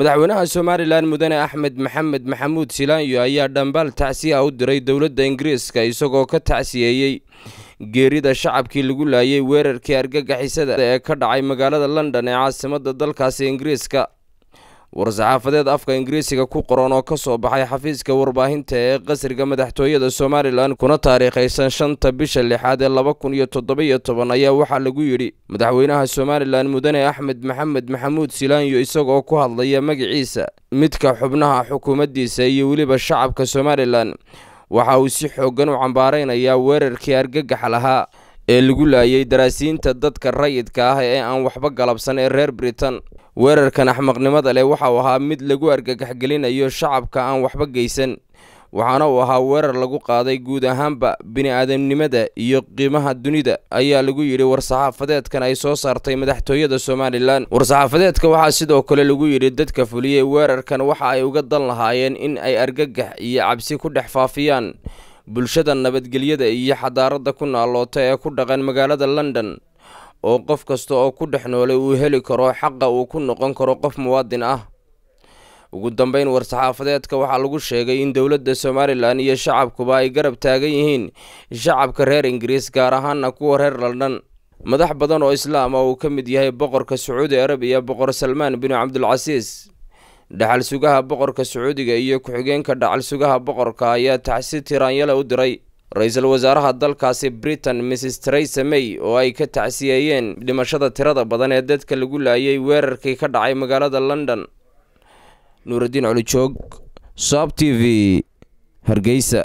madaxweynaha somalilan mudane axmed maxamed maxamuud silaanyo ayaa dhambaal tacsiya u diray dowladda ingiriiska isagoo ka tacsiyeeyey geerida shacabkii lagu laayay weerarkii argagixisada ee ka dhacay magaalada london ee caasimada dalkaasi ingiriiska war-saxaafadeed afka ingiriisiga ku qoran oo ka soo baxay xafiiska warbaahinta ee qasriga madaxtooyada somalilan kuna taariikhaysan shanta bisha lixaad ee laba kun iyo toddobaiyo toban ayaa waxaa lagu yidhi madaxweynaha somalilan mudane axmed maxamed maxamuud silaanyo isagoo ku hadlaya magiciisa midka xubnaha xukuumaddiisa iyo weliba shacabka somalilan waxa uu si xooggan u cambaaraynayaa weerarkii argagaxa lahaa ee lagu laayay daraasiinta dadka rayidka ah ee aan waxba galabsan ee reer britain weerarkan axmaqnimada leh waxa waxauu ahaa mid lagu argagaxgelinayo shacabka aan waxba geysan waxaana uu ahaa weerar lagu qaaday guud ahaanba bini'aadamnimada iyo qiimaha dunida ayaa lagu yidhi war-saxaafadeedkan ay soo saartay madaxtooyada somalilan war-saxaafadeedka waxaa sidoo kale lagu yidhi dadka fuliyey weerarkan waxa ay uga dan lahaayeen in ay argagax iyo cabsi ku dhex faafiyaan bulshada nabadgelyada iyo xadaaradda ku naaloota ee ku dhaqan magaalada london oo qof kasta oo ku dhex noolay uu heli karo xaqa uu ku noqon karo qof muwaadin ah ugu dambeyn war-saxaafadeedka waxaa lagu sheegay in dowladda somalilan iyo shacabkuba ay garab taagan yihiin shacabka reer ingiriis gaar ahaanna kuwa reer london madax badan oo islaam ah uu ka mid yahay boqorka sacuudi arabiya boqor salmaan binu cabdulcasiis dhaxal sugaha boqorka sacuudiga iyo ku-xigeenka dhaxal sugaha boqorka ayaa taxsi tiraanyala u diray ra-iisul wasaaraha dalkaasi britain mrs teresa may oo ay ka tacsiyeeyeen dhimashada tirada badan ee dadka lagu laayay weerarkii ka dhacay magaalada london nuuraddiin culijoog sob t v hargeysa